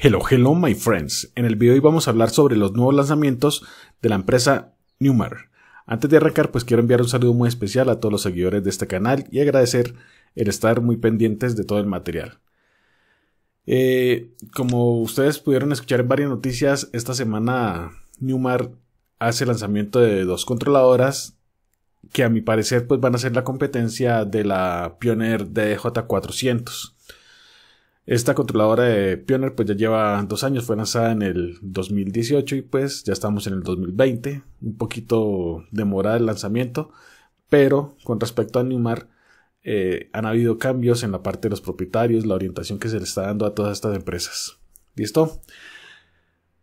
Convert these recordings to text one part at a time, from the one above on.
Hello, hello my friends. En el video de hoy vamos a hablar sobre los nuevos lanzamientos de la empresa Newmar. Antes de arrancar, pues quiero enviar un saludo muy especial a todos los seguidores de este canal y agradecer el estar muy pendientes de todo el material. Eh, como ustedes pudieron escuchar en varias noticias, esta semana Newmar hace lanzamiento de dos controladoras que a mi parecer pues van a ser la competencia de la Pioneer DJ400. Esta controladora de Pioneer pues ya lleva dos años, fue lanzada en el 2018 y pues ya estamos en el 2020, un poquito demorada el lanzamiento, pero con respecto a Animar eh, han habido cambios en la parte de los propietarios, la orientación que se le está dando a todas estas empresas. ¿Listo?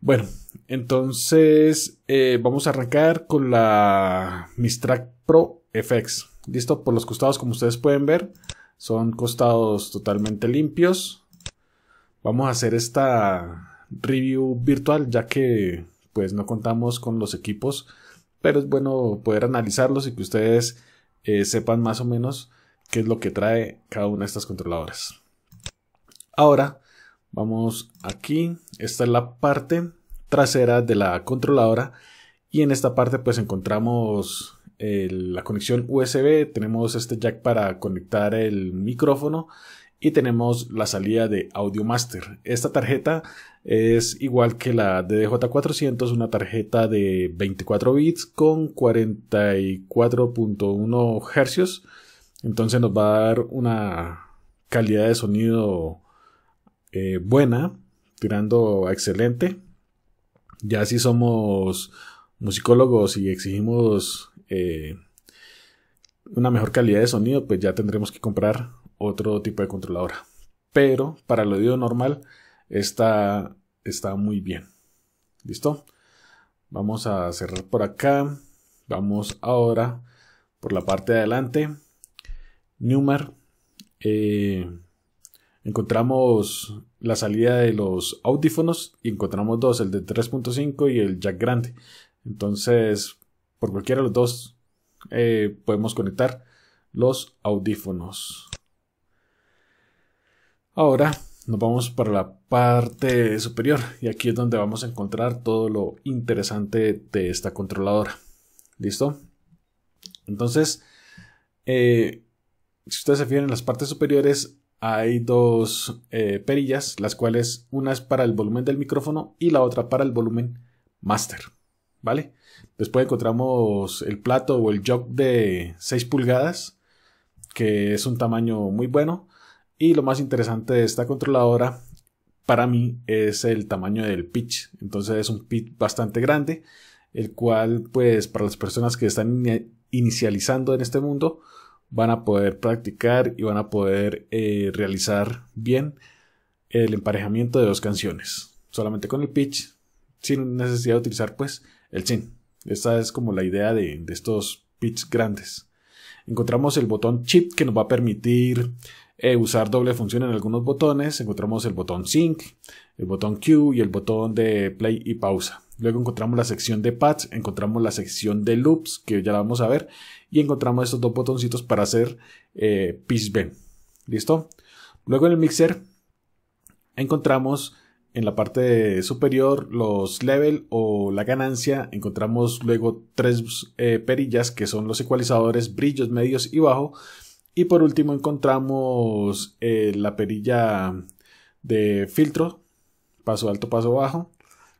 Bueno, entonces eh, vamos a arrancar con la Mistrack Pro FX. Listo, por los costados como ustedes pueden ver, son costados totalmente limpios vamos a hacer esta review virtual ya que pues no contamos con los equipos, pero es bueno poder analizarlos y que ustedes eh, sepan más o menos qué es lo que trae cada una de estas controladoras. Ahora vamos aquí, esta es la parte trasera de la controladora y en esta parte pues encontramos eh, la conexión USB, tenemos este jack para conectar el micrófono y tenemos la salida de Audio Master. Esta tarjeta es igual que la dj 400 una tarjeta de 24 bits con 44.1 hercios Entonces nos va a dar una calidad de sonido eh, buena, tirando a excelente. Ya si somos musicólogos y exigimos eh, una mejor calidad de sonido, pues ya tendremos que comprar otro tipo de controladora. Pero para el oído normal está, está muy bien. ¿Listo? Vamos a cerrar por acá. Vamos ahora por la parte de adelante. Newmar. Eh, encontramos la salida de los audífonos y encontramos dos, el de 3.5 y el jack grande. Entonces, por cualquiera de los dos eh, podemos conectar los audífonos. Ahora nos vamos para la parte superior y aquí es donde vamos a encontrar todo lo interesante de esta controladora. ¿Listo? Entonces, eh, si ustedes se fijan en las partes superiores hay dos eh, perillas, las cuales una es para el volumen del micrófono y la otra para el volumen master. ¿Vale? Después encontramos el plato o el jog de 6 pulgadas, que es un tamaño muy bueno. Y lo más interesante de esta controladora para mí es el tamaño del pitch. Entonces es un pitch bastante grande, el cual pues para las personas que están inicializando en este mundo van a poder practicar y van a poder eh, realizar bien el emparejamiento de dos canciones. Solamente con el pitch, sin necesidad de utilizar pues el sin. Esta es como la idea de, de estos pitch grandes encontramos el botón chip que nos va a permitir eh, usar doble función en algunos botones. Encontramos el botón Sync, el botón Q y el botón de Play y Pausa. Luego encontramos la sección de Pads, encontramos la sección de Loops, que ya la vamos a ver, y encontramos estos dos botoncitos para hacer eh, Bend. ¿Listo? Luego en el mixer encontramos en la parte superior los level o la ganancia. Encontramos luego tres eh, perillas que son los ecualizadores, brillos, medios y bajo. Y por último encontramos eh, la perilla de filtro, paso alto, paso bajo.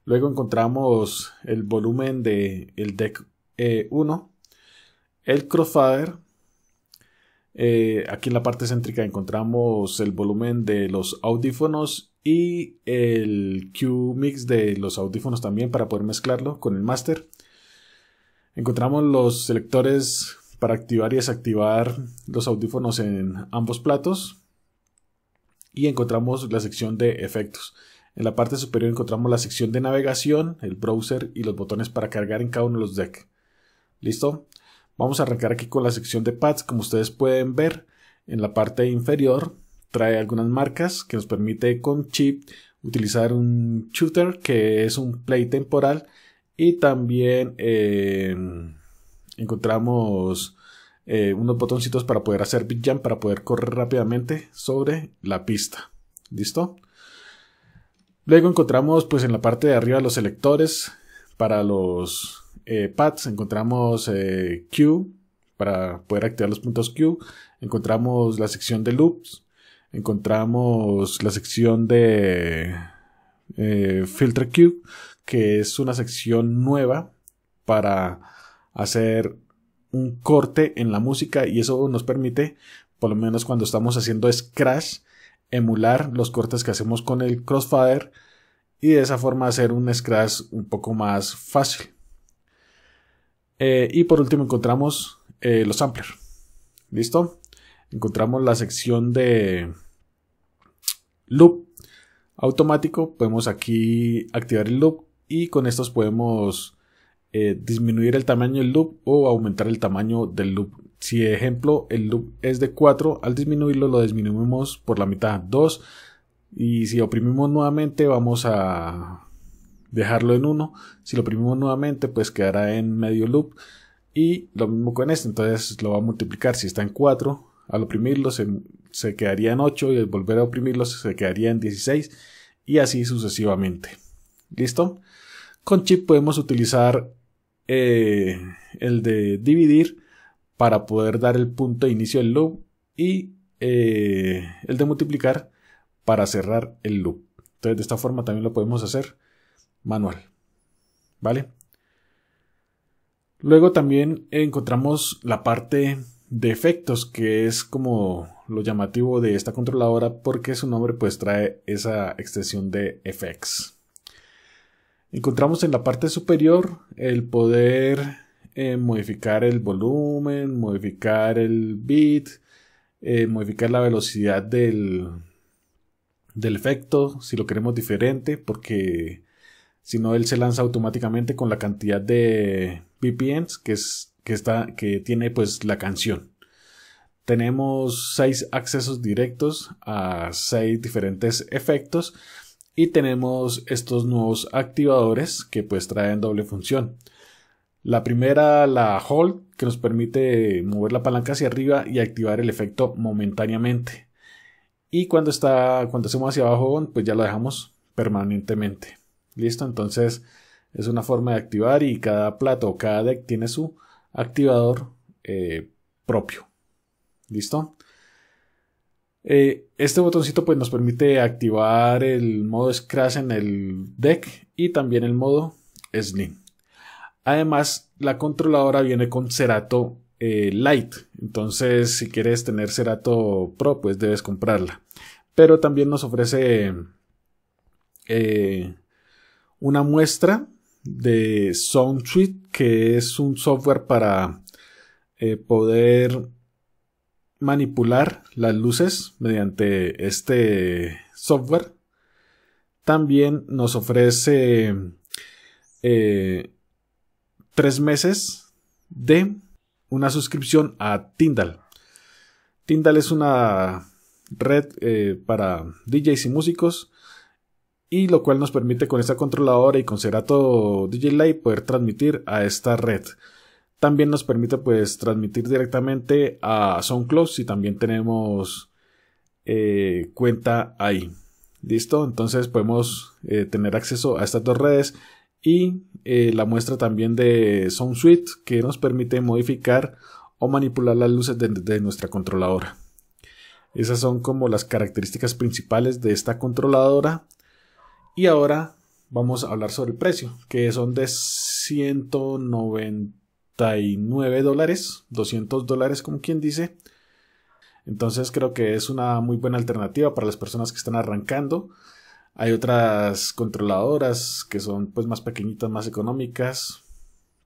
Luego encontramos el volumen del el deck 1, eh, el crossfader. Eh, aquí en la parte céntrica encontramos el volumen de los audífonos y el Q mix de los audífonos también para poder mezclarlo con el master. Encontramos los selectores para activar y desactivar los audífonos en ambos platos. Y encontramos la sección de efectos. En la parte superior encontramos la sección de navegación, el browser y los botones para cargar en cada uno de los decks. ¿Listo? Vamos a arrancar aquí con la sección de pads. Como ustedes pueden ver, en la parte inferior trae algunas marcas que nos permite con chip utilizar un shooter que es un play temporal y también... Eh, encontramos eh, unos botoncitos para poder hacer big jump, para poder correr rápidamente sobre la pista. ¿Listo? Luego encontramos pues en la parte de arriba los selectores para los eh, pads, encontramos eh, Q para poder activar los puntos Q, encontramos la sección de loops, encontramos la sección de filter Q, que es una sección nueva para hacer un corte en la música y eso nos permite, por lo menos cuando estamos haciendo scratch, emular los cortes que hacemos con el crossfire y de esa forma hacer un scratch un poco más fácil. Eh, y por último encontramos eh, los samplers. ¿Listo? Encontramos la sección de loop automático. Podemos aquí activar el loop y con estos podemos eh, disminuir el tamaño del loop o aumentar el tamaño del loop. Si ejemplo el loop es de 4, al disminuirlo lo disminuimos por la mitad, 2. Y si oprimimos nuevamente vamos a dejarlo en 1. Si lo oprimimos nuevamente pues quedará en medio loop. Y lo mismo con este, entonces lo va a multiplicar. Si está en 4, al oprimirlo se, se quedaría en 8 y al volver a oprimirlo se quedaría en 16 y así sucesivamente. ¿Listo? Con chip podemos utilizar eh, el de dividir para poder dar el punto de inicio del loop y eh, el de multiplicar para cerrar el loop. Entonces de esta forma también lo podemos hacer manual. ¿Vale? Luego también encontramos la parte de efectos que es como lo llamativo de esta controladora porque su nombre pues trae esa extensión de effects. Encontramos en la parte superior el poder eh, modificar el volumen, modificar el beat, eh, modificar la velocidad del, del efecto, si lo queremos diferente, porque si no él se lanza automáticamente con la cantidad de VPNs que, que, está, que tiene pues la canción. Tenemos seis accesos directos a seis diferentes efectos y tenemos estos nuevos activadores que pues traen doble función. La primera, la hold, que nos permite mover la palanca hacia arriba y activar el efecto momentáneamente. Y cuando está, cuando hacemos hacia abajo, pues ya lo dejamos permanentemente. Listo, entonces es una forma de activar y cada plato o cada deck tiene su activador eh, propio. Listo. Eh, este botoncito pues nos permite activar el modo Scratch en el deck y también el modo Slim. Además, la controladora viene con Cerato eh, Lite. Entonces, si quieres tener Cerato Pro, pues debes comprarla. Pero también nos ofrece eh, una muestra de SoundSuite, que es un software para poder manipular las luces mediante este software. También nos ofrece eh, tres meses de una suscripción a tindal tindal es una red eh, para DJs y músicos y lo cual nos permite con esta controladora y con Serato DJ Live poder transmitir a esta red. También nos permite pues transmitir directamente a SoundCloud si también tenemos eh, cuenta ahí. Listo, entonces podemos eh, tener acceso a estas dos redes y eh, la muestra también de SoundSuite que nos permite modificar o manipular las luces de, de nuestra controladora. Esas son como las características principales de esta controladora. Y ahora vamos a hablar sobre el precio, que son de 190 nueve dólares, 200 dólares como quien dice. Entonces creo que es una muy buena alternativa para las personas que están arrancando. Hay otras controladoras que son pues más pequeñitas, más económicas,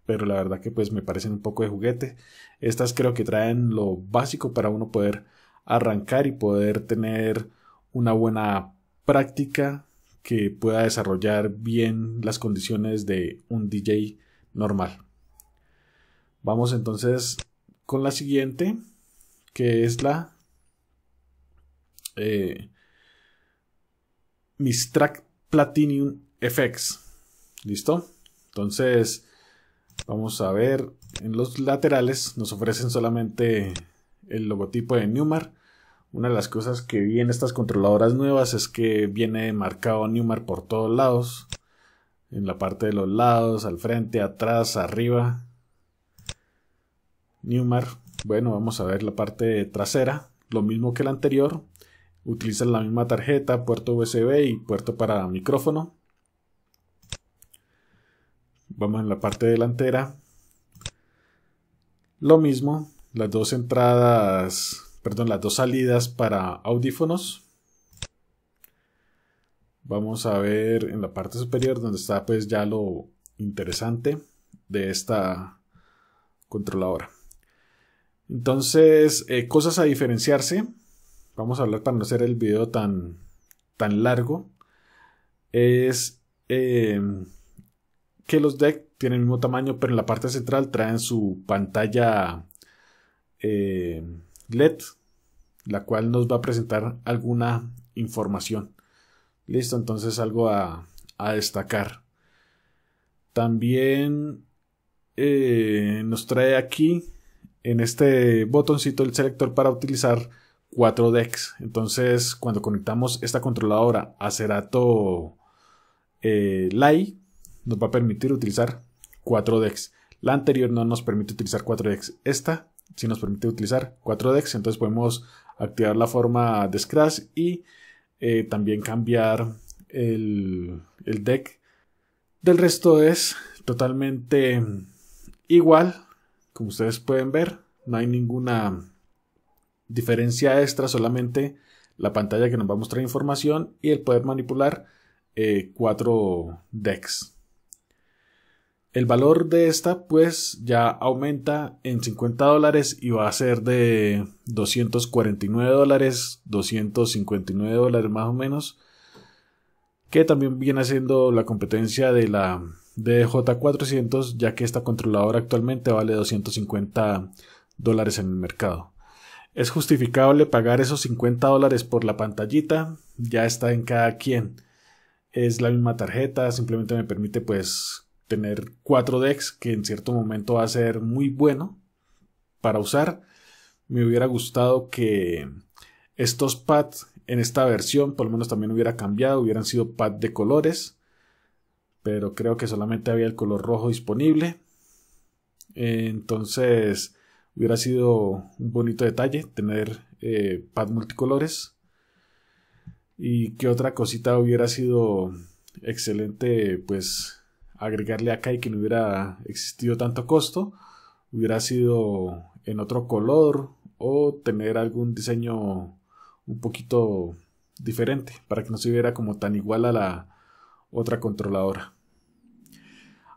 pero la verdad que pues me parecen un poco de juguete. Estas creo que traen lo básico para uno poder arrancar y poder tener una buena práctica que pueda desarrollar bien las condiciones de un DJ normal. Vamos entonces con la siguiente, que es la eh, Mistrack Platinum FX. ¿Listo? Entonces, vamos a ver, en los laterales nos ofrecen solamente el logotipo de Newmar. Una de las cosas que vi en estas controladoras nuevas es que viene marcado Newmar por todos lados. En la parte de los lados, al frente, atrás, arriba. Newmar, bueno, vamos a ver la parte trasera, lo mismo que la anterior, utilizan la misma tarjeta, puerto USB y puerto para micrófono. Vamos en la parte delantera. Lo mismo, las dos entradas, perdón, las dos salidas para audífonos. Vamos a ver en la parte superior donde está pues ya lo interesante de esta controladora. Entonces, eh, cosas a diferenciarse. Vamos a hablar para no hacer el video tan, tan largo. Es eh, que los decks tienen el mismo tamaño, pero en la parte central traen su pantalla eh, LED, la cual nos va a presentar alguna información. Listo, entonces algo a, a destacar. También nos trae aquí en este botoncito el selector para utilizar cuatro decks. Entonces, cuando conectamos esta controladora a Cerato eh, Lai, nos va a permitir utilizar cuatro decks. La anterior no nos permite utilizar cuatro decks. Esta sí nos permite utilizar cuatro decks. Entonces podemos activar la forma de Scratch y eh, también cambiar el, el deck. Del resto es totalmente igual como ustedes pueden ver, no hay ninguna diferencia extra, solamente la pantalla que nos va a mostrar información y el poder manipular eh, cuatro decks. El valor de esta pues ya aumenta en 50 dólares y va a ser de 249 dólares, 259 dólares más o menos, que también viene haciendo la competencia de la de J400, ya que esta controladora actualmente vale 250 dólares en el mercado. Es justificable pagar esos 50 dólares por la pantallita, ya está en cada quien. Es la misma tarjeta, simplemente me permite pues tener 4 decks que en cierto momento va a ser muy bueno para usar. Me hubiera gustado que estos pads en esta versión por lo menos también hubiera cambiado, hubieran sido pads de colores pero creo que solamente había el color rojo disponible. Eh, entonces hubiera sido un bonito detalle tener eh, pad multicolores. Y que otra cosita hubiera sido excelente, pues agregarle acá y que no hubiera existido tanto costo. Hubiera sido en otro color o tener algún diseño un poquito diferente para que no se viera como tan igual a la, otra controladora.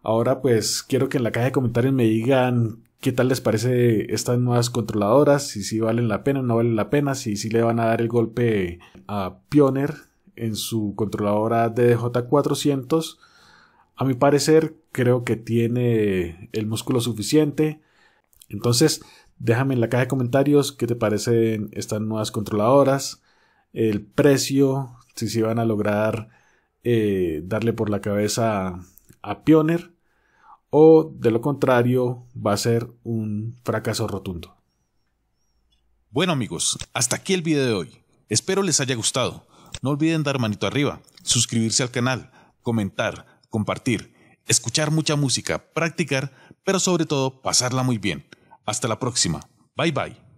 Ahora pues quiero que en la caja de comentarios me digan qué tal les parece estas nuevas controladoras, si si valen la pena, no valen la pena, si si le van a dar el golpe a Pioneer en su controladora DDJ400. A mi parecer creo que tiene el músculo suficiente. Entonces déjame en la caja de comentarios qué te parecen estas nuevas controladoras, el precio, si si van a lograr eh, darle por la cabeza a, a Pioner o de lo contrario va a ser un fracaso rotundo. Bueno amigos, hasta aquí el video de hoy. Espero les haya gustado. No olviden dar manito arriba, suscribirse al canal, comentar, compartir, escuchar mucha música, practicar, pero sobre todo pasarla muy bien. Hasta la próxima. Bye bye.